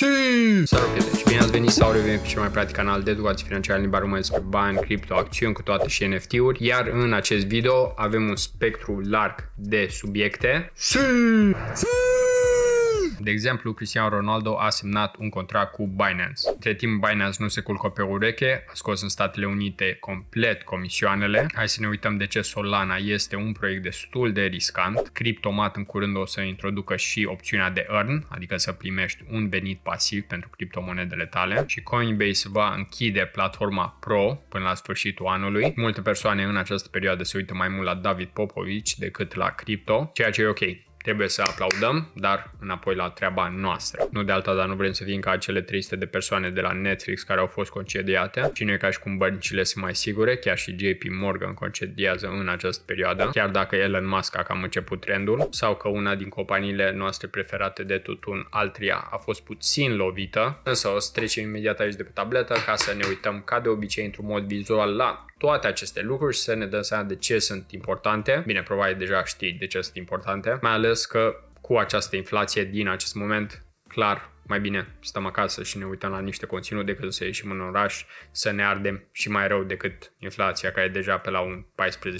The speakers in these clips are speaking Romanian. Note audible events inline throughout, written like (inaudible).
Salut, prieteni, și bine ați venit sau revenit cu cel mai practic canal de educație financiară în limba română despre bani, cripto, acțiuni, cu toate și NFT-uri. Iar în acest video avem un spectru larg de subiecte. Si! si! De exemplu, Cristiano Ronaldo a semnat un contract cu Binance. Între timp, Binance nu se culcă pe ureche, a scos în Statele Unite complet comisioanele. Hai să ne uităm de ce Solana este un proiect destul de riscant. Cryptomat în curând o să introducă și opțiunea de earn, adică să primești un venit pasiv pentru criptomonedele tale și Coinbase va închide platforma Pro până la sfârșitul anului. Multe persoane în această perioadă se uită mai mult la David Popovici decât la cripto, ceea ce e ok trebuie să aplaudăm, dar înapoi la treaba noastră. Nu de alta, dar nu vrem să fim ca acele 300 de persoane de la Netflix care au fost concediate și nu e ca și cum băncile sunt mai sigure, chiar și JP Morgan concediază în această perioadă, chiar dacă Elon Musk a cam început trendul, sau că una din companiile noastre preferate de tutun, Altria, a fost puțin lovită, însă o să trecem imediat aici de pe tabletă ca să ne uităm ca de obicei într-un mod vizual la toate aceste lucruri și să ne dăm seama de ce sunt importante. Bine, probabil deja știi de ce sunt importante, mai ales bineînțeles că cu această inflație din acest moment, clar, mai bine stăm acasă și ne uităm la niște conținut decât să ieșim în oraș, să ne ardem și mai rău decât inflația care e deja pe la un 14%.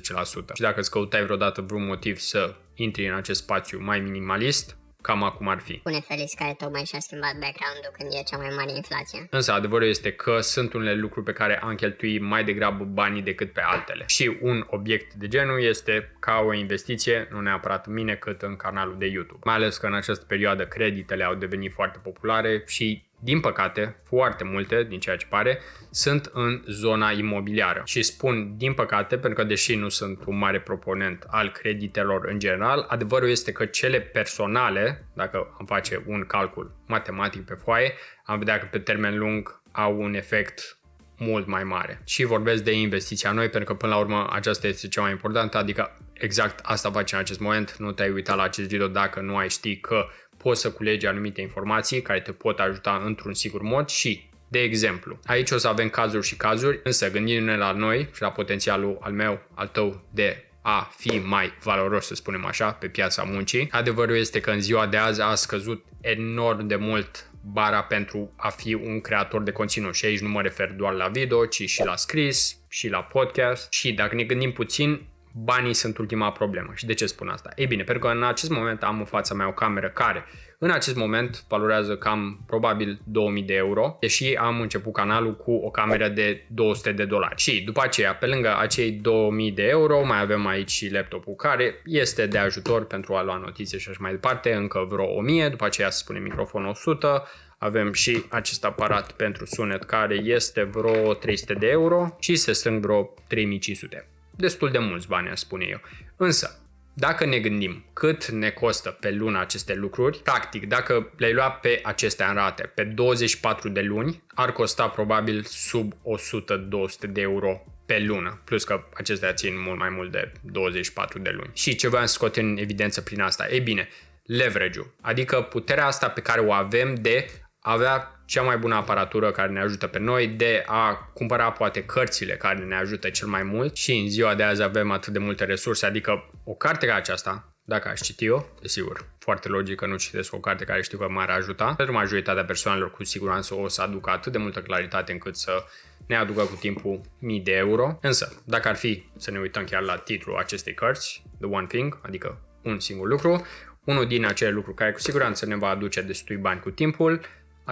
Și dacă îți căutai vreodată vreun motiv să intri în acest spațiu mai minimalist, Cam acum ar fi. Pune Felix care tocmai și-a schimbat background-ul când e cea mai mare inflație. Însă adevărul este că sunt unele lucruri pe care am cheltuit mai degrabă banii decât pe altele. Și un obiect de genul este ca o investiție, nu neapărat în mine, cât în canalul de YouTube. Mai ales că în această perioadă creditele au devenit foarte populare și din păcate, foarte multe din ceea ce pare, sunt în zona imobiliară. Și spun din păcate, pentru că deși nu sunt un mare proponent al creditelor în general, adevărul este că cele personale, dacă am face un calcul matematic pe foaie, am vedea că pe termen lung au un efect mult mai mare. Și vorbesc de investiția noi, pentru că până la urmă aceasta este cea mai importantă, adică exact asta faci în acest moment, nu te-ai uitat la acest video dacă nu ai ști că poți să culegi anumite informații care te pot ajuta într-un sigur mod și de exemplu, aici o să avem cazuri și cazuri, însă gândindu-ne la noi și la potențialul al meu, al tău de a fi mai valoros, să spunem așa, pe piața muncii. Adevărul este că în ziua de azi a scăzut enorm de mult bara pentru a fi un creator de conținut și aici nu mă refer doar la video, ci și la scris, și la podcast și dacă ne gândim puțin, banii sunt ultima problemă. Și de ce spun asta? Ei bine, pentru că în acest moment am în fața mea o cameră care în acest moment valorează cam probabil 2000 de euro, deși am început canalul cu o cameră de 200 de dolari. Și după aceea, pe lângă acei 2000 de euro, mai avem aici și laptopul care este de ajutor pentru a lua notițe și așa mai departe, încă vreo 1000, după aceea se spune microfon 100, avem și acest aparat pentru sunet care este vreo 300 de euro și se strâng vreo 3500 destul de mulți bani, aș spune eu. Însă, dacă ne gândim cât ne costă pe lună aceste lucruri, practic, dacă le-ai lua pe acestea în rate, pe 24 de luni, ar costa probabil sub 100-200 de euro pe lună, plus că acestea țin mult mai mult de 24 de luni. Și ce voiam să scot în evidență prin asta? Ei bine, leverage-ul, adică puterea asta pe care o avem de avea cea mai bună aparatură care ne ajută pe noi, de a cumpăra poate cărțile care ne ajută cel mai mult și în ziua de azi avem atât de multe resurse, adică o carte ca aceasta, dacă aș citi-o, desigur, foarte logic că nu citesc o carte care știu că m-ar ajuta. Pentru majoritatea persoanelor, cu siguranță o să aducă atât de multă claritate încât să ne aducă cu timpul mii de euro. Însă, dacă ar fi să ne uităm chiar la titlul acestei cărți, The One Thing, adică un singur lucru, unul din acele lucruri care cu siguranță ne va aduce destui bani cu timpul,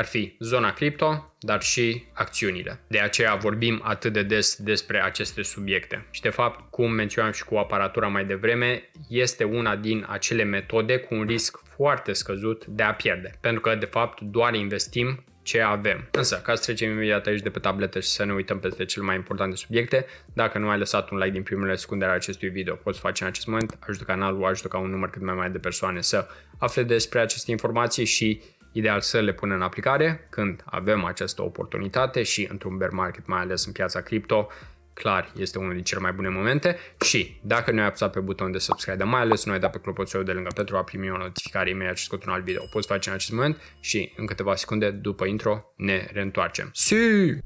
ar fi zona cripto, dar și acțiunile. De aceea vorbim atât de des despre aceste subiecte. Și de fapt, cum menționam și cu aparatura mai devreme, este una din acele metode cu un risc foarte scăzut de a pierde. Pentru că, de fapt, doar investim ce avem. Însă, ca să trecem imediat aici de pe tabletă și să ne uităm peste cele mai importante subiecte, dacă nu ai lăsat un like din primele secunde ale acestui video, poți face în acest moment, ajută canalul, ajută ca un număr cât mai mare de persoane să afle despre aceste informații și Ideal să le punem în aplicare când avem această oportunitate și într-un bear market, mai ales în piața cripto, clar este unul din cele mai bune momente și dacă nu ai apăsat pe butonul de subscribe, mai ales nu ai dat pe clopoțelul de lângă pentru a primi o notificare imediat ce scot un alt video, o poți face în acest moment și în câteva secunde după intro ne reîntoarcem. See!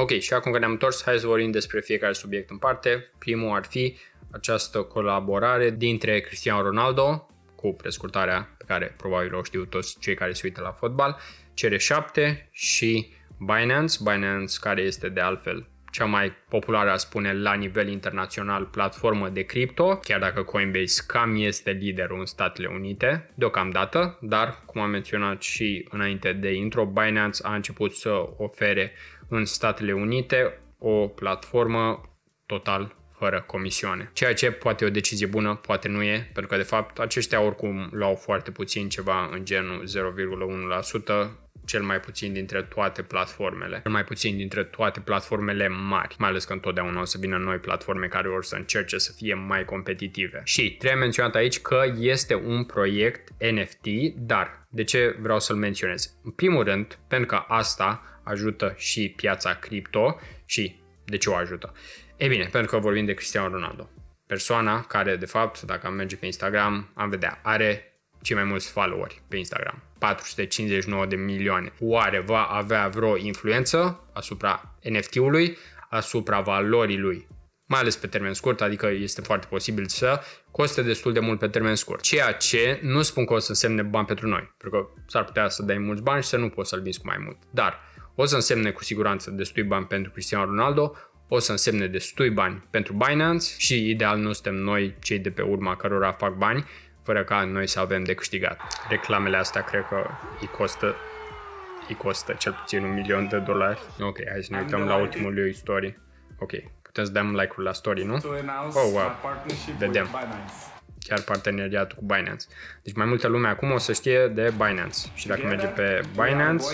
Ok, și acum că ne-am întors, hai să vorbim despre fiecare subiect în parte. Primul ar fi această colaborare dintre Cristiano Ronaldo, cu prescurtarea pe care probabil o știu toți cei care se uită la fotbal, CR7 și Binance, Binance care este de altfel cea mai populară, a spune, la nivel internațional platformă de cripto, chiar dacă Coinbase cam este liderul în Statele Unite deocamdată, dar, cum am menționat și înainte de intro, Binance a început să ofere în Statele Unite o platformă total fără comisioane. Ceea ce poate e o decizie bună, poate nu e, pentru că de fapt aceștia oricum luau foarte puțin, ceva în genul 0,1%, cel mai puțin dintre toate platformele, cel mai puțin dintre toate platformele mari, mai ales că întotdeauna o să vină noi platforme care or să încerce să fie mai competitive. Și trebuie menționat aici că este un proiect NFT, dar de ce vreau să-l menționez? În primul rând, pentru că asta ajută și piața cripto și de ce o ajută? E bine, pentru că vorbim de Cristiano Ronaldo. Persoana care, de fapt, dacă am merge pe Instagram, am vedea, are cei mai mulți followeri pe Instagram. 459 de milioane. Oare va avea vreo influență asupra NFT-ului, asupra valorii lui, mai ales pe termen scurt, adică este foarte posibil să coste destul de mult pe termen scurt. Ceea ce nu spun că o să însemne bani pentru noi, pentru că s-ar putea să dai mulți bani și să nu poți să-l vinzi cu mai mult. Dar o să însemne cu siguranță destui bani pentru Cristiano Ronaldo, o să însemne destui bani pentru Binance și ideal nu suntem noi cei de pe urma cărora fac bani, fără ca noi să avem de câștigat. Reclamele astea cred că îi costă îi costă cel puțin un milion de dolari. Ok, hai să ne uităm la ultimul lui story. Ok, putem să dăm like la story, nu? Oh, wow, vedem. Chiar parteneriatul cu Binance. Deci mai multă lume acum o să știe de Binance. Și dacă merge pe Binance,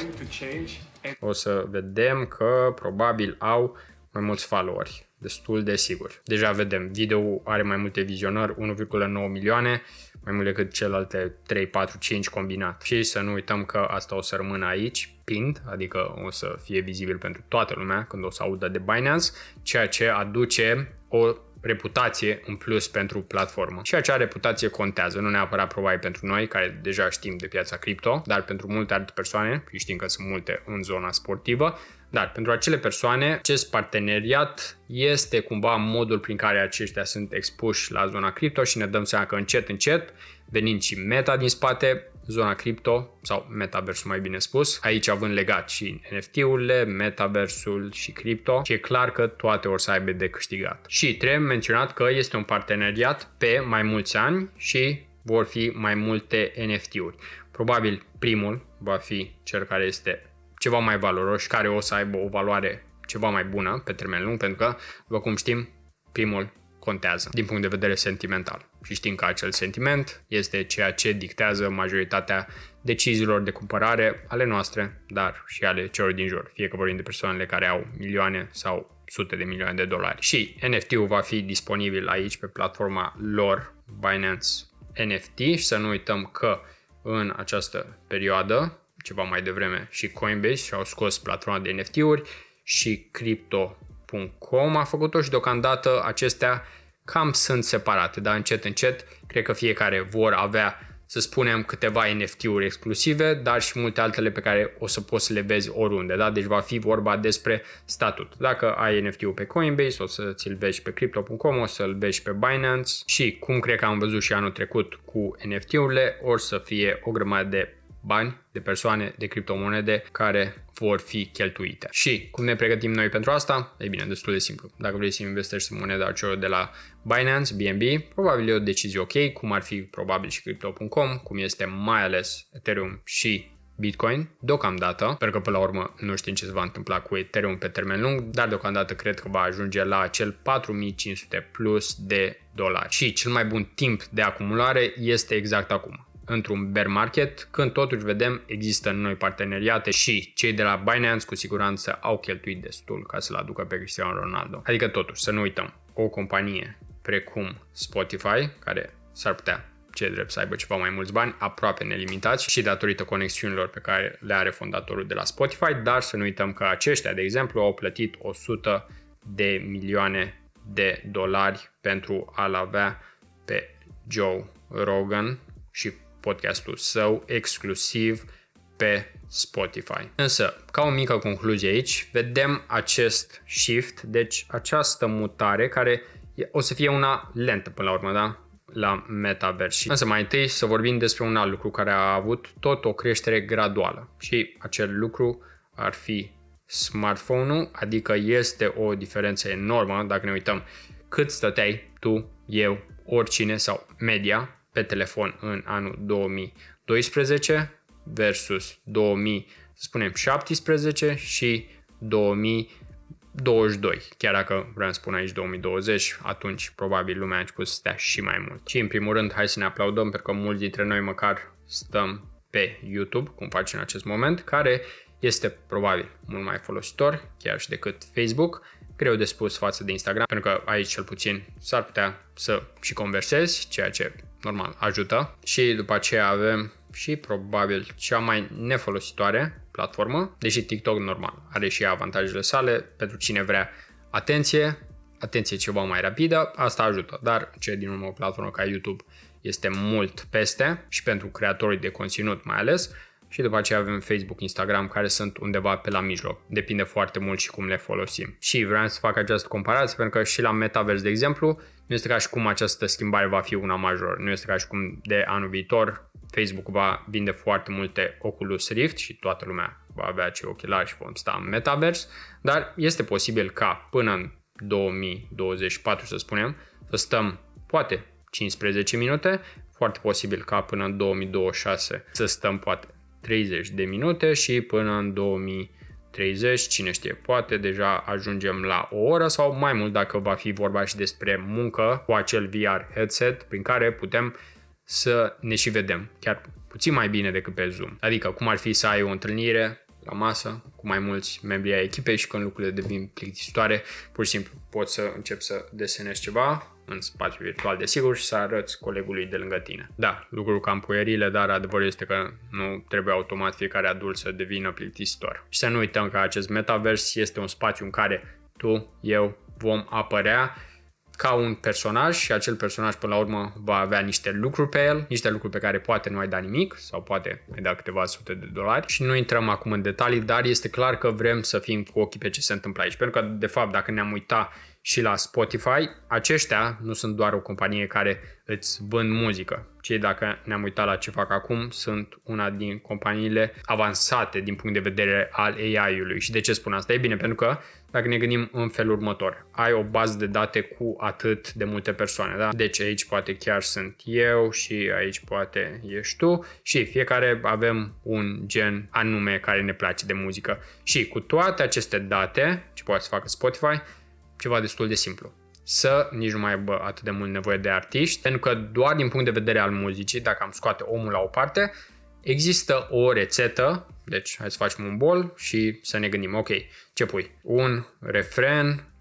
o să vedem că probabil au mai mulți followeri, destul de sigur. Deja vedem, video are mai multe vizionări, 1,9 milioane, mai mult decât celelalte 3, 4, 5 combinat. Și să nu uităm că asta o să rămână aici, pinned, adică o să fie vizibil pentru toată lumea când o să audă de Binance, ceea ce aduce o reputație în plus pentru platformă. Și acea reputație contează, nu neapărat probabil pentru noi, care deja știm de piața cripto, dar pentru multe alte persoane, și știm că sunt multe în zona sportivă, dar pentru acele persoane, acest parteneriat este cumva modul prin care aceștia sunt expuși la zona cripto și ne dăm seama că încet, încet, venind și meta din spate, zona cripto sau metaversul mai bine spus, aici având legat și NFT-urile, metaversul și cripto și e clar că toate or să aibă de câștigat. Și trebuie menționat că este un parteneriat pe mai mulți ani și vor fi mai multe NFT-uri. Probabil primul va fi cel care este ceva mai valoros și care o să aibă o valoare ceva mai bună pe termen lung, pentru că, după cum știm, primul contează din punct de vedere sentimental și știm că acel sentiment este ceea ce dictează majoritatea deciziilor de cumpărare ale noastre, dar și ale celor din jur, fie că vorbim de persoanele care au milioane sau sute de milioane de dolari. Și NFT-ul va fi disponibil aici pe platforma lor, Binance NFT și să nu uităm că în această perioadă, ceva mai devreme, și Coinbase și-au scos platforma de NFT-uri și Crypto.com a făcut-o și deocamdată acestea cam sunt separate, dar încet, încet, cred că fiecare vor avea, să spunem, câteva NFT-uri exclusive, dar și multe altele pe care o să poți să le vezi oriunde, da? Deci va fi vorba despre statut. Dacă ai NFT-ul pe Coinbase, o să ți-l vezi pe Crypto.com, o să-l vezi pe Binance și, cum cred că am văzut și anul trecut cu NFT-urile, or să fie o grămadă de bani, de persoane, de criptomonede care vor fi cheltuite. Și cum ne pregătim noi pentru asta? Ei bine, destul de simplu. Dacă vrei să investești în moneda celor de la Binance, BNB, probabil e o decizie ok, cum ar fi probabil și Crypto.com, cum este mai ales Ethereum și Bitcoin, deocamdată, pentru că până la urmă nu știm ce se va întâmpla cu Ethereum pe termen lung, dar deocamdată cred că va ajunge la acel 4500 plus de dolari. Și cel mai bun timp de acumulare este exact acum într-un bear market, când totuși vedem există noi parteneriate și cei de la Binance cu siguranță au cheltuit destul ca să-l aducă pe Cristiano Ronaldo. Adică totuși, să nu uităm, o companie precum Spotify, care s-ar putea ce drept să aibă ceva mai mulți bani, aproape nelimitați și datorită conexiunilor pe care le are fondatorul de la Spotify, dar să nu uităm că aceștia, de exemplu, au plătit 100 de milioane de dolari pentru a-l avea pe Joe Rogan și podcastul său exclusiv pe Spotify. Însă, ca o mică concluzie aici, vedem acest shift, deci această mutare care o să fie una lentă până la urmă, da? la metaversi. Însă mai întâi să vorbim despre un alt lucru care a avut tot o creștere graduală și acel lucru ar fi smartphone-ul, adică este o diferență enormă dacă ne uităm cât stăteai tu, eu, oricine sau media pe telefon în anul 2012 versus 2000, să spunem 17 și 2022. Chiar dacă vreau să spun aici 2020, atunci probabil lumea a început să stea și mai mult. Și în primul rând, hai să ne aplaudăm, pentru că mulți dintre noi măcar stăm pe YouTube, cum faci în acest moment, care este probabil mult mai folositor, chiar și decât Facebook, greu de spus față de Instagram, pentru că aici cel puțin s-ar putea să și conversezi, ceea ce normal, ajută. Și după aceea avem și probabil cea mai nefolositoare platformă, deși TikTok normal are și avantajele sale pentru cine vrea atenție, atenție ceva mai rapidă, asta ajută, dar ce din urmă o platformă ca YouTube este mult peste și pentru creatorii de conținut mai ales, și după aceea avem Facebook, Instagram, care sunt undeva pe la mijloc. Depinde foarte mult și cum le folosim. Și vreau să fac această comparație pentru că și la Metaverse, de exemplu, nu este ca și cum această schimbare va fi una majoră. Nu este ca și cum de anul viitor Facebook va vinde foarte multe Oculus Rift și toată lumea va avea ce ochelari și vom sta în Metaverse, dar este posibil ca până în 2024, să spunem, să stăm poate 15 minute, foarte posibil ca până în 2026 să stăm poate 30 de minute și până în 2030, cine știe, poate deja ajungem la o oră sau mai mult dacă va fi vorba și despre muncă cu acel VR headset prin care putem să ne și vedem, chiar puțin mai bine decât pe Zoom. Adică cum ar fi să ai o întâlnire la masă cu mai mulți membri ai echipei și când lucrurile devin plictisitoare, pur și simplu poți să începi să desenezi ceva, în spațiu virtual, desigur, și să arăți colegului de lângă tine. Da, lucru cam puierile, dar adevărul este că nu trebuie automat fiecare adult să devină plictisitor. Și să nu uităm că acest metavers este un spațiu în care tu, eu, vom apărea ca un personaj și acel personaj până la urmă va avea niște lucruri pe el, niște lucruri pe care poate nu ai da nimic sau poate ai da câteva sute de dolari și nu intrăm acum în detalii, dar este clar că vrem să fim cu ochii pe ce se întâmplă aici, pentru că de fapt dacă ne-am uitat și la Spotify. Aceștia nu sunt doar o companie care îți vând muzică, ci dacă ne-am uitat la ce fac acum, sunt una din companiile avansate din punct de vedere al AI-ului. Și de ce spun asta? E bine, pentru că dacă ne gândim în felul următor, ai o bază de date cu atât de multe persoane, da? Deci aici poate chiar sunt eu și aici poate ești tu și fiecare avem un gen anume care ne place de muzică. Și cu toate aceste date, ce poate să facă Spotify, ceva destul de simplu. Să nici nu mai aibă atât de mult nevoie de artiști, pentru că doar din punct de vedere al muzicii, dacă am scoate omul la o parte, există o rețetă, deci hai să facem un bol și să ne gândim, ok, ce pui? Un refren,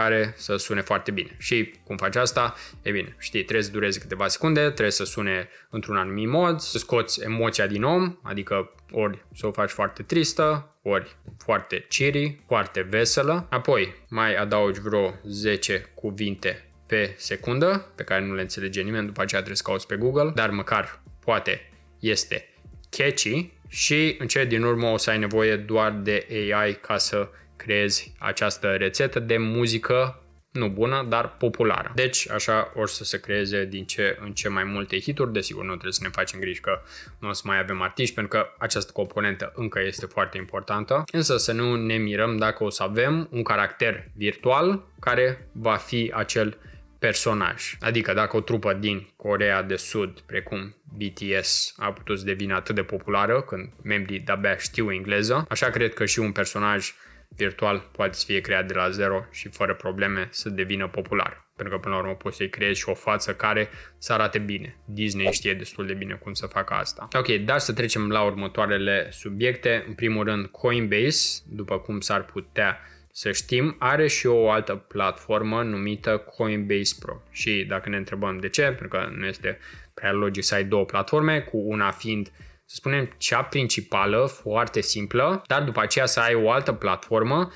care să sune foarte bine. Și cum faci asta? E bine, știi, trebuie să dureze câteva secunde, trebuie să sune într-un anumit mod, să scoți emoția din om, adică ori să o faci foarte tristă, ori foarte cheery, foarte veselă. Apoi mai adaugi vreo 10 cuvinte pe secundă, pe care nu le înțelege nimeni, după aceea trebuie să cauți pe Google, dar măcar poate este catchy și în cele din urmă o să ai nevoie doar de AI ca să creezi această rețetă de muzică nu bună, dar populară. Deci, așa o să se creeze din ce în ce mai multe hituri. Desigur, nu trebuie să ne facem griji că nu o să mai avem artiști, pentru că această componentă încă este foarte importantă. Însă să nu ne mirăm dacă o să avem un caracter virtual care va fi acel personaj. Adică dacă o trupă din Corea de Sud, precum BTS, a putut să devină atât de populară când membrii de-abia știu engleză, așa cred că și un personaj virtual poate să fie creat de la zero și fără probleme să devină popular. Pentru că până la urmă poți să-i creezi și o față care să arate bine. Disney știe destul de bine cum să facă asta. Ok, dar să trecem la următoarele subiecte. În primul rând Coinbase, după cum s-ar putea să știm, are și o altă platformă numită Coinbase Pro. Și dacă ne întrebăm de ce, pentru că nu este prea logic să ai două platforme, cu una fiind să spunem, cea principală, foarte simplă, dar după aceea să ai o altă platformă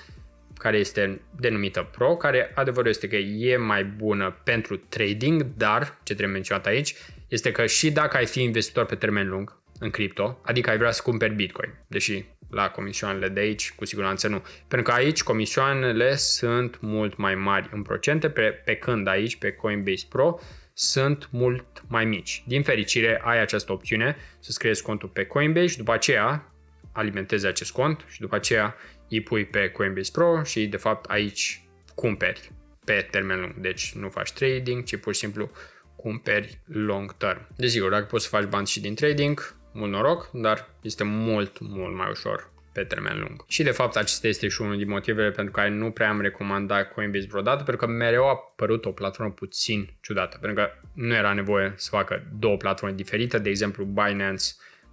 care este denumită Pro, care adevărul este că e mai bună pentru trading, dar, ce trebuie menționat aici, este că și dacă ai fi investitor pe termen lung în cripto, adică ai vrea să cumperi Bitcoin, deși la comisioanele de aici, cu siguranță nu. Pentru că aici comisioanele sunt mult mai mari în procente, pe, pe când aici, pe Coinbase Pro, sunt mult mai mici. Din fericire, ai această opțiune să-ți contul pe Coinbase, după aceea alimentezi acest cont și după aceea îi pui pe Coinbase Pro și de fapt aici cumperi pe termen lung. Deci nu faci trading, ci pur și simplu cumperi long term. Desigur, dacă poți să faci bani și din trading, mult noroc, dar este mult, mult mai ușor pe termen lung. Și de fapt acesta este și unul din motivele pentru care nu prea am recomandat Coinbase vreodată, pentru că mereu a apărut o platformă puțin ciudată, pentru că nu era nevoie să facă două platforme diferite, de exemplu Binance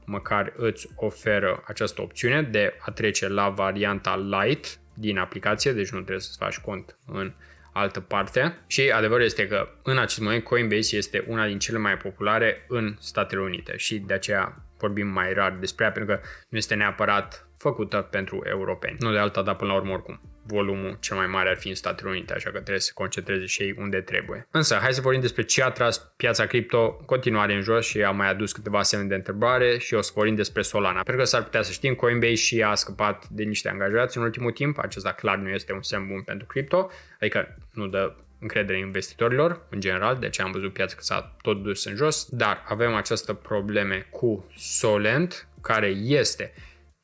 măcar îți oferă această opțiune de a trece la varianta light din aplicație, deci nu trebuie să-ți faci cont în altă parte. Și adevărul este că în acest moment Coinbase este una din cele mai populare în Statele Unite și de aceea vorbim mai rar despre ea pentru că nu este neapărat făcută pentru europeni. Nu de alta, dar până la urmă oricum volumul cel mai mare ar fi în Statele Unite, așa că trebuie să se concentreze și ei unde trebuie. Însă, hai să vorbim despre ce a tras piața cripto continuare în jos și a mai adus câteva semne de întrebare și o să vorbim despre Solana. Pentru că s-ar putea să știm, Coinbase și a scăpat de niște angajați în ultimul timp, acesta clar nu este un semn bun pentru cripto, adică nu dă încredere investitorilor în general, de ce am văzut piața că s-a tot dus în jos, dar avem această probleme cu Solent, care este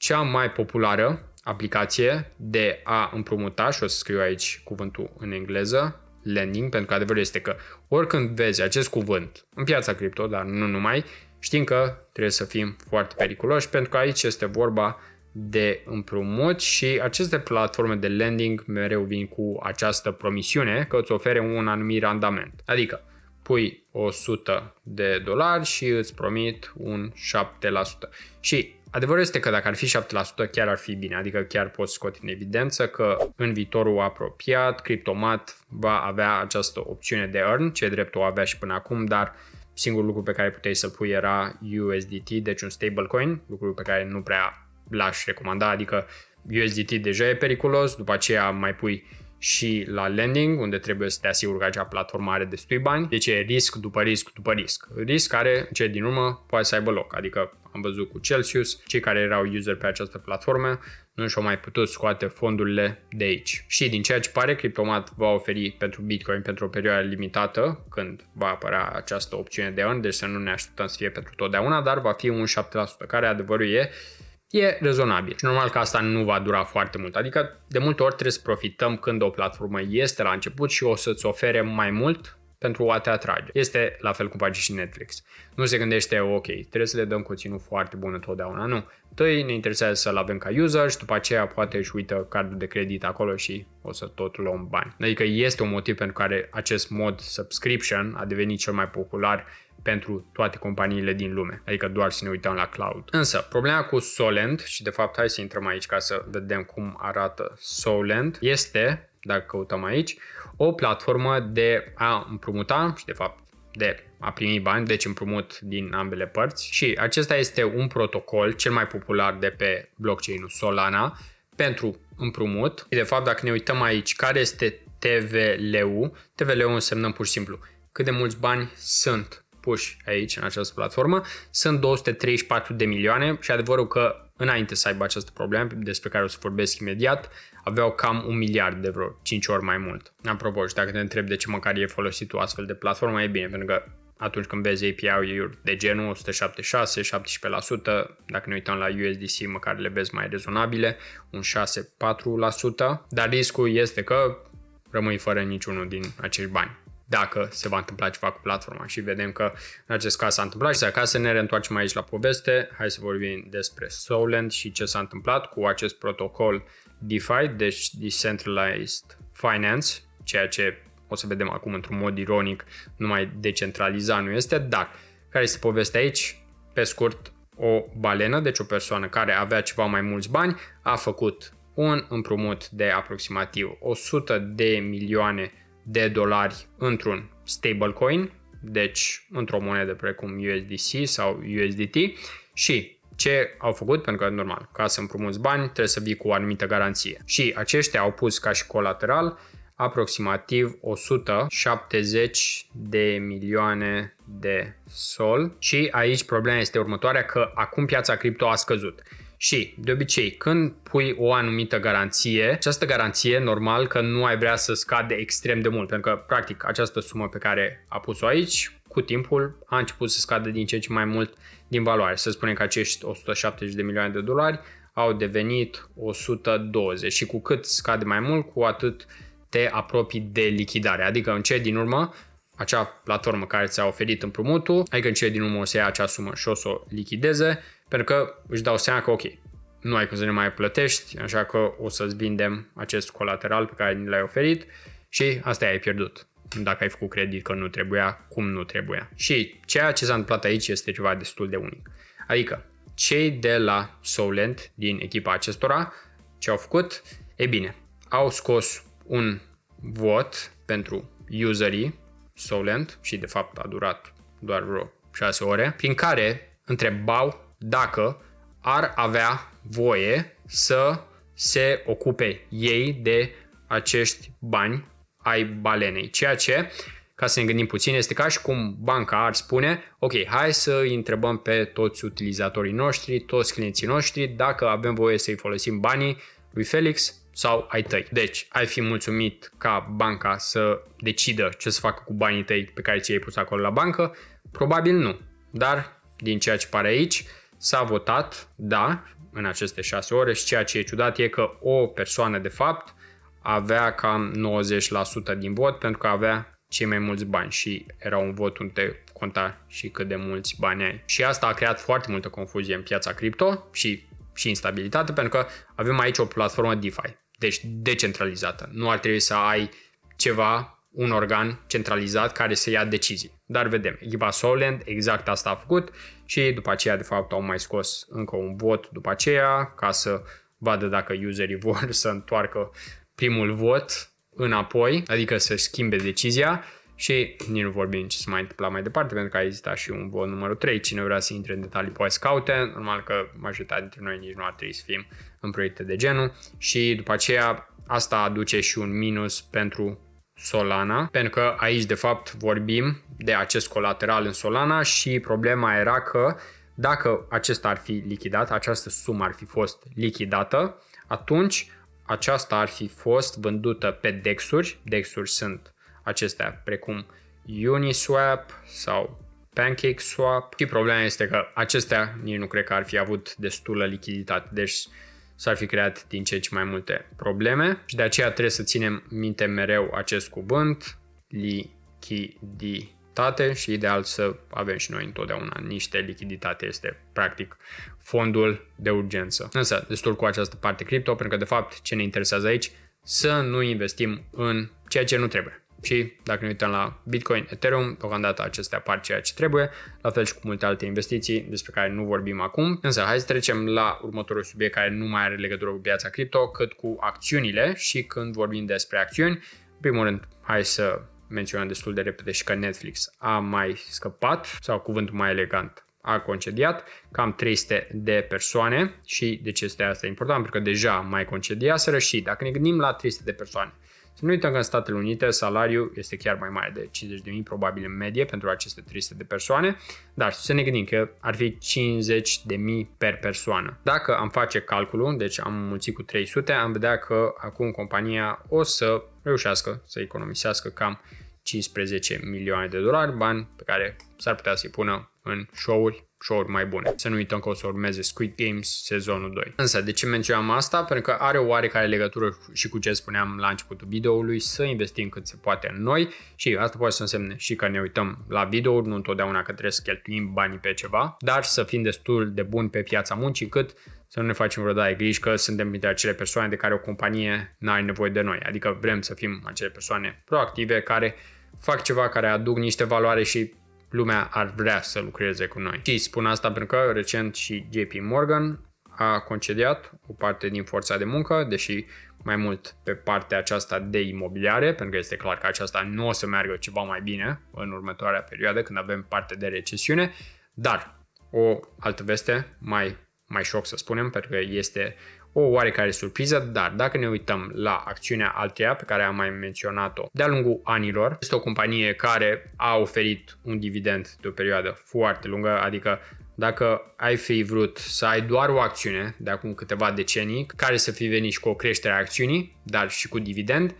cea mai populară aplicație de a împrumuta, și o să scriu aici cuvântul în engleză, lending, pentru că adevărul este că oricând vezi acest cuvânt în piața cripto, dar nu numai, știm că trebuie să fim foarte periculoși pentru că aici este vorba de împrumut și aceste platforme de lending mereu vin cu această promisiune că îți ofere un anumit randament. Adică pui 100 de dolari și îți promit un 7%. Și Adevărul este că dacă ar fi 7% chiar ar fi bine, adică chiar poți scoate în evidență că în viitorul apropiat Cryptomat va avea această opțiune de earn, ce drept o avea și până acum, dar singurul lucru pe care puteai să-l pui era USDT, deci un stablecoin, lucru pe care nu prea l-aș recomanda, adică USDT deja e periculos, după aceea mai pui și la landing, unde trebuie să te asiguri că acea platformă are destui bani. Deci e risc după risc după risc. Risc care, ce din urmă, poate să aibă loc. Adică am văzut cu Celsius, cei care erau user pe această platformă nu și-au mai putut scoate fondurile de aici. Și din ceea ce pare, Cryptomat va oferi pentru Bitcoin pentru o perioadă limitată, când va apărea această opțiune de earn, deci să nu ne așteptăm să fie pentru totdeauna, dar va fi un 7%, care adevărul e e rezonabil. Și normal că asta nu va dura foarte mult. Adică de multe ori trebuie să profităm când o platformă este la început și o să-ți ofere mai mult pentru a te atrage. Este la fel cum face și Netflix. Nu se gândește, ok, trebuie să le dăm conținut foarte bun întotdeauna, nu. Tăi ne interesează să-l avem ca user și după aceea poate își uită cardul de credit acolo și o să tot luăm bani. Adică este un motiv pentru care acest mod subscription a devenit cel mai popular pentru toate companiile din lume, adică doar să ne uităm la cloud. Însă, problema cu Solent, și de fapt hai să intrăm aici ca să vedem cum arată Solent, este, dacă căutăm aici, o platformă de a împrumuta și de fapt de a primi bani, deci împrumut din ambele părți și acesta este un protocol cel mai popular de pe blockchain-ul Solana pentru împrumut. Și de fapt, dacă ne uităm aici, care este TVLU? TVLU însemnăm pur și simplu cât de mulți bani sunt puși aici, în această platformă, sunt 234 de milioane și adevărul că înainte să aibă această problemă, despre care o să vorbesc imediat, aveau cam un miliard de vreo 5 ori mai mult. Apropo, și dacă te întreb de ce măcar e folosit o astfel de platformă, e bine, pentru că atunci când vezi API-uri de genul 176, 17%, dacă ne uităm la USDC, măcar le vezi mai rezonabile, un 6, 4%, dar riscul este că rămâi fără niciunul din acești bani dacă se va întâmpla ceva cu platforma și vedem că în acest caz s-a întâmplat și de acasă ne reîntoarcem aici la poveste. Hai să vorbim despre Solent și ce s-a întâmplat cu acest protocol DeFi, deci Decentralized Finance, ceea ce o să vedem acum într-un mod ironic, numai decentralizat nu este, dar care este povestea aici? Pe scurt, o balenă, deci o persoană care avea ceva mai mulți bani, a făcut un împrumut de aproximativ 100 de milioane de dolari într-un stablecoin, deci într-o monedă precum USDC sau USDT și ce au făcut? Pentru că, normal, ca să împrumuți bani, trebuie să vii cu o anumită garanție. Și aceștia au pus ca și colateral aproximativ 170 de milioane de sol și aici problema este următoarea că acum piața cripto a scăzut. Și, de obicei, când pui o anumită garanție, această garanție, normal că nu ai vrea să scade extrem de mult, pentru că, practic, această sumă pe care a pus-o aici, cu timpul a început să scadă din ce ce mai mult din valoare. Să spunem că acești 170 de milioane de dolari au devenit 120 și cu cât scade mai mult, cu atât te apropii de lichidare. Adică în ce din urmă, acea platformă care ți-a oferit împrumutul, adică în ce din urmă o să ia acea sumă și o să o lichideze pentru că își dau seama că, ok, nu ai cum să ne mai plătești, așa că o să-ți vindem acest colateral pe care ni l-ai oferit și asta ai pierdut. Dacă ai făcut credit că nu trebuia, cum nu trebuia. Și ceea ce s-a întâmplat aici este ceva destul de unic. Adică, cei de la Solent, din echipa acestora, ce au făcut? E bine, au scos un vot pentru userii Solent și de fapt a durat doar vreo 6 ore, prin care întrebau dacă ar avea voie să se ocupe ei de acești bani ai balenei. Ceea ce, ca să ne gândim puțin, este ca și cum banca ar spune, ok, hai să întrebăm pe toți utilizatorii noștri, toți clienții noștri, dacă avem voie să-i folosim banii lui Felix sau ai tăi. Deci, ai fi mulțumit ca banca să decidă ce să facă cu banii tăi pe care ți ai pus acolo la bancă? Probabil nu, dar din ceea ce pare aici, S-a votat, da, în aceste șase ore și ceea ce e ciudat e că o persoană, de fapt, avea cam 90% din vot pentru că avea cei mai mulți bani și era un vot unde conta și cât de mulți bani ai. Și asta a creat foarte multă confuzie în piața cripto și, și instabilitate pentru că avem aici o platformă DeFi, deci decentralizată. Nu ar trebui să ai ceva un organ centralizat care să ia decizii. Dar vedem, Iva Soland exact asta a făcut și după aceea de fapt au mai scos încă un vot după aceea ca să vadă dacă userii (laughs) vor să întoarcă primul vot înapoi, adică să schimbe decizia și nici nu vorbim ce se mai întâmpla mai departe, pentru că a existat și un vot numărul 3. Cine vrea să intre în detalii poate să caute. Normal că majoritatea dintre noi nici nu ar trebui să fim în proiecte de genul. Și după aceea asta aduce și un minus pentru Solana, pentru că aici de fapt vorbim de acest colateral în Solana și problema era că dacă acesta ar fi lichidat, această sumă ar fi fost lichidată, atunci aceasta ar fi fost vândută pe DEX-uri. DEX-uri sunt acestea precum Uniswap sau PancakeSwap și problema este că acestea nici nu cred că ar fi avut destulă lichiditate. Deci s-ar fi creat din ce în ce mai multe probleme și de aceea trebuie să ținem minte mereu acest cuvânt, lichiditate și ideal să avem și noi întotdeauna niște lichiditate, este practic fondul de urgență. Însă, destul cu această parte cripto, pentru că de fapt ce ne interesează aici, să nu investim în ceea ce nu trebuie și dacă ne uităm la Bitcoin, Ethereum, deocamdată acestea apar ceea ce trebuie, la fel și cu multe alte investiții despre care nu vorbim acum. Însă hai să trecem la următorul subiect care nu mai are legătură cu piața cripto, cât cu acțiunile și când vorbim despre acțiuni, în primul rând, hai să menționăm destul de repede și că Netflix a mai scăpat, sau cuvântul mai elegant, a concediat cam 300 de persoane și de ce este asta important? Pentru că deja mai concediaseră și dacă ne gândim la 300 de persoane, nu uităm că în Statele Unite salariul este chiar mai mare de 50.000 probabil în medie pentru aceste 300 de persoane, dar să ne gândim că ar fi 50.000 per persoană. Dacă am face calculul, deci am mulțit cu 300, am vedea că acum compania o să reușească să economisească cam 15 milioane de dolari, bani pe care s-ar putea să-i pună în show-uri show-uri mai bune. Să nu uităm că o să urmeze Squid Games sezonul 2. Însă, de ce menționam asta? Pentru că are o oarecare legătură și cu ce spuneam la începutul videoului, să investim cât se poate în noi și asta poate să însemne și că ne uităm la videouri, nu întotdeauna că trebuie să cheltuim banii pe ceva, dar să fim destul de buni pe piața muncii cât să nu ne facem vreodată griji că suntem dintre acele persoane de care o companie nu are nevoie de noi. Adică vrem să fim acele persoane proactive care fac ceva care aduc niște valoare și lumea ar vrea să lucreze cu noi. Și spun asta pentru că recent și JP Morgan a concediat o parte din forța de muncă, deși mai mult pe partea aceasta de imobiliare, pentru că este clar că aceasta nu o să meargă ceva mai bine în următoarea perioadă când avem parte de recesiune, dar o altă veste mai, mai șoc să spunem, pentru că este o oarecare surpriză, dar dacă ne uităm la acțiunea Altea, pe care am mai menționat-o de-a lungul anilor, este o companie care a oferit un dividend de o perioadă foarte lungă, adică dacă ai fi vrut să ai doar o acțiune de acum câteva decenii, care să fi venit și cu o creștere a acțiunii, dar și cu dividend,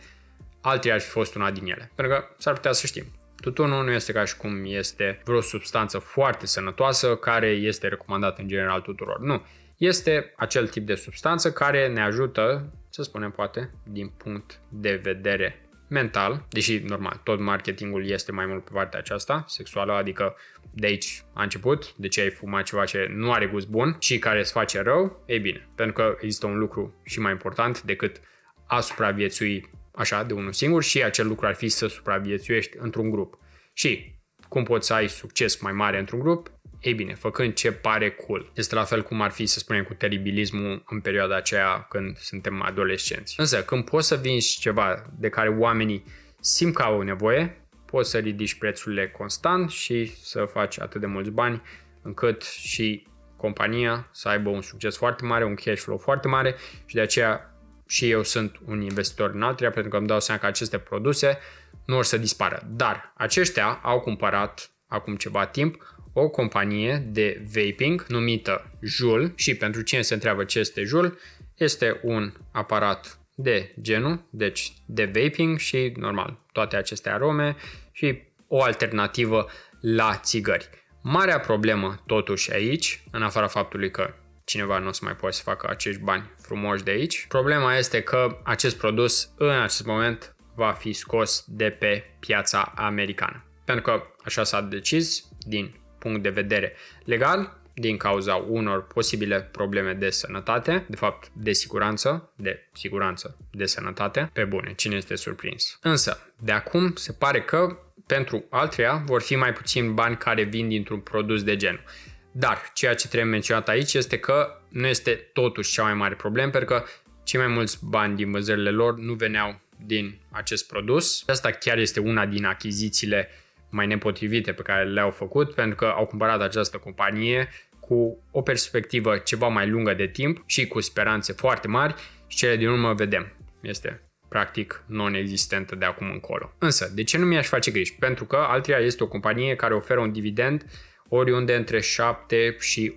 alții ar fi fost una din ele. Pentru că s-ar putea să știm. Tutunul nu este ca și cum este vreo substanță foarte sănătoasă care este recomandată în general tuturor. Nu este acel tip de substanță care ne ajută, să spunem poate, din punct de vedere mental, deși normal, tot marketingul este mai mult pe partea aceasta, sexuală, adică de aici a început, de ce ai fumat ceva ce nu are gust bun și care îți face rău, e bine, pentru că există un lucru și mai important decât a supraviețui așa de unul singur și acel lucru ar fi să supraviețuiești într-un grup. Și cum poți să ai succes mai mare într-un grup? Ei bine, făcând ce pare cool. Este la fel cum ar fi, să spunem, cu teribilismul în perioada aceea când suntem adolescenți. Însă, când poți să vinzi ceva de care oamenii simt că au nevoie, poți să ridici prețurile constant și să faci atât de mulți bani încât și compania să aibă un succes foarte mare, un cash flow foarte mare și de aceea și eu sunt un investitor în altria pentru că îmi dau seama că aceste produse nu or să dispară. Dar aceștia au cumpărat acum ceva timp o companie de vaping numită Jul și pentru cine se întreabă ce este Jul, este un aparat de genul, deci de vaping și normal toate aceste arome și o alternativă la țigări. Marea problemă totuși aici, în afara faptului că cineva nu o să mai poate să facă acești bani frumoși de aici, problema este că acest produs în acest moment va fi scos de pe piața americană. Pentru că așa s-a decis din punct de vedere legal, din cauza unor posibile probleme de sănătate, de fapt de siguranță, de siguranță, de sănătate, pe bune, cine este surprins. Însă, de acum se pare că pentru altreia vor fi mai puțin bani care vin dintr-un produs de genul. Dar ceea ce trebuie menționat aici este că nu este totuși cea mai mare problemă, pentru că cei mai mulți bani din vânzările lor nu veneau din acest produs. Asta chiar este una din achizițiile mai nepotrivite pe care le-au făcut pentru că au cumpărat această companie cu o perspectivă ceva mai lungă de timp și cu speranțe foarte mari și cele din urmă vedem. Este practic non-existentă de acum încolo. Însă, de ce nu mi-aș face griji? Pentru că Altria este o companie care oferă un dividend oriunde între 7 și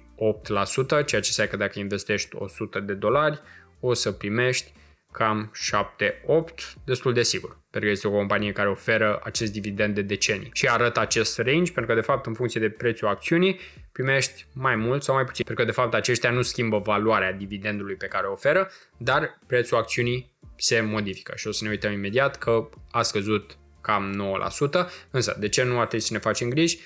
8%, ceea ce înseamnă că dacă investești 100 de dolari, o să primești cam 7-8, destul de sigur, pentru că este o companie care oferă acest dividend de decenii. Și arăt acest range, pentru că de fapt în funcție de prețul acțiunii primești mai mult sau mai puțin, pentru că de fapt aceștia nu schimbă valoarea dividendului pe care o oferă, dar prețul acțiunii se modifică și o să ne uităm imediat că a scăzut cam 9%, însă de ce nu ar trebui să ne facem griji?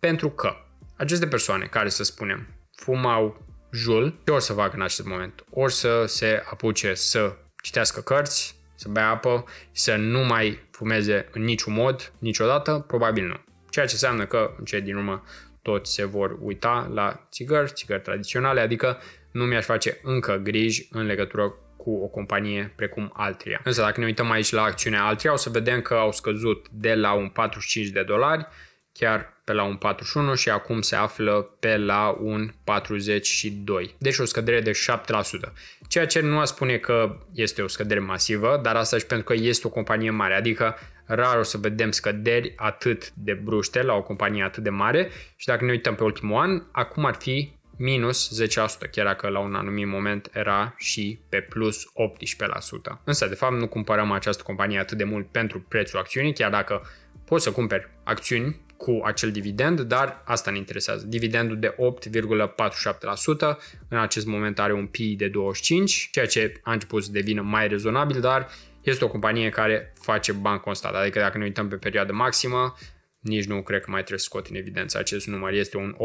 Pentru că aceste persoane care, să spunem, fumau jul, ce o să facă în acest moment? O să se apuce să citească cărți, să bea apă, să nu mai fumeze în niciun mod, niciodată, probabil nu. Ceea ce înseamnă că, în ce din urmă, toți se vor uita la țigări, țigări tradiționale, adică nu mi-aș face încă griji în legătură cu o companie precum Altria. Însă dacă ne uităm aici la acțiunea Altria, o să vedem că au scăzut de la un 45 de dolari chiar pe la un 41 și acum se află pe la un 42. Deci o scădere de 7%. Ceea ce nu a spune că este o scădere masivă, dar asta și pentru că este o companie mare, adică rar o să vedem scăderi atât de bruște la o companie atât de mare și dacă ne uităm pe ultimul an, acum ar fi minus 10%, chiar dacă la un anumit moment era și pe plus 18%. Însă, de fapt, nu cumpărăm această companie atât de mult pentru prețul acțiunii, chiar dacă poți să cumperi acțiuni cu acel dividend, dar asta ne interesează. Dividendul de 8,47% în acest moment are un PI de 25, ceea ce a început să devină mai rezonabil, dar este o companie care face bani constat. Adică dacă ne uităm pe perioada maximă, nici nu cred că mai trebuie să scot în evidență acest număr, este un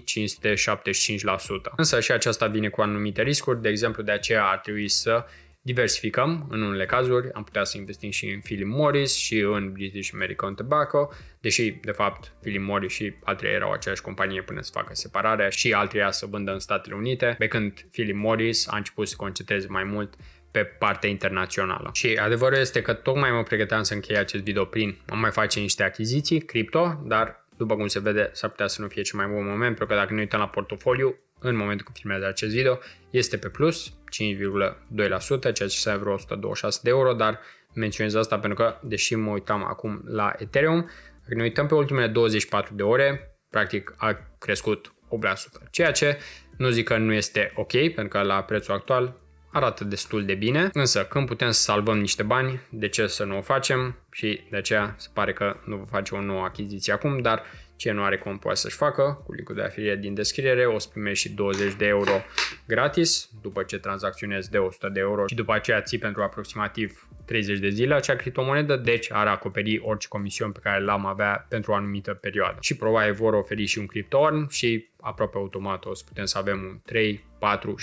8575%. Însă și aceasta vine cu anumite riscuri, de exemplu de aceea ar trebui să diversificăm în unele cazuri, am putea să investim și în Philip Morris și în British American Tobacco, deși, de fapt, Philip Morris și Altria erau aceeași companie până să facă separarea și Altria să vândă în Statele Unite, pe când Philip Morris a început să concentreze mai mult pe partea internațională. Și adevărul este că tocmai mă pregăteam să închei acest video prin am mai face niște achiziții, cripto, dar după cum se vede, s-ar putea să nu fie cel mai bun moment, pentru că dacă ne uităm la portofoliu, în momentul când filmează acest video, este pe plus, 5,2%, ceea ce se vreo 126 de euro, dar menționez asta pentru că, deși mă uitam acum la Ethereum, ne uităm pe ultimele 24 de ore, practic a crescut 8%, ceea ce nu zic că nu este ok, pentru că la prețul actual arată destul de bine, însă când putem să salvăm niște bani, de ce să nu o facem și de aceea se pare că nu vă face o nouă achiziție acum, dar Cine nu are cum poate să-și facă cu linkul de afiliere din descriere, o să primești și 20 de euro gratis după ce tranzacționezi de 100 de euro și după aceea ții pentru aproximativ 30 de zile acea criptomonedă, deci ar acoperi orice comision pe care l-am avea pentru o anumită perioadă. Și probabil vor oferi și un criptoarn și aproape automat o să putem să avem un 3, 4,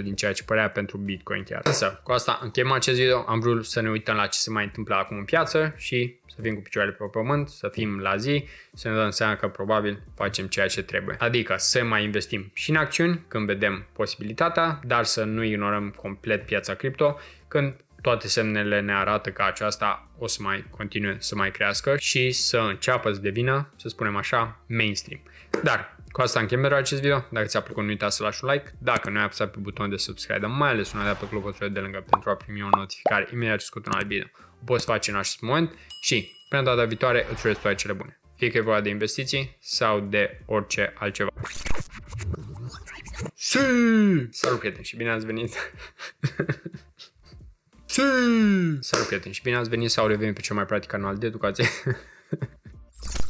7% din ceea ce părea pentru Bitcoin chiar. Însă, cu asta încheiem acest video, am vrut să ne uităm la ce se mai întâmplă acum în piață și să fim cu picioarele pe pământ, să fim la zi, să ne dăm seama că probabil facem ceea ce trebuie. Adică să mai investim și în acțiuni când vedem posibilitatea, dar să nu ignorăm complet piața cripto când toate semnele ne arată că aceasta o să mai continue să mai crească și să înceapă să devină, să spunem așa, mainstream. Dar cu asta încheiem pentru acest video. Dacă ți-a plăcut, nu uita să lași un like. Dacă nu ai apăsat pe butonul de subscribe, dar mai ales un de pe clopoțelul de lângă pentru a primi o notificare imediat ce scot un alt video. O poți face în acest moment și, până data viitoare, îți urez toate cele bune. Fie că e vorba de investiții sau de orice altceva. Si! Salut, prieteni, și bine ați venit! (laughs) Si! Salut, prieteni, și bine ați venit sau revenim pe cel mai practic anual de educație. (laughs)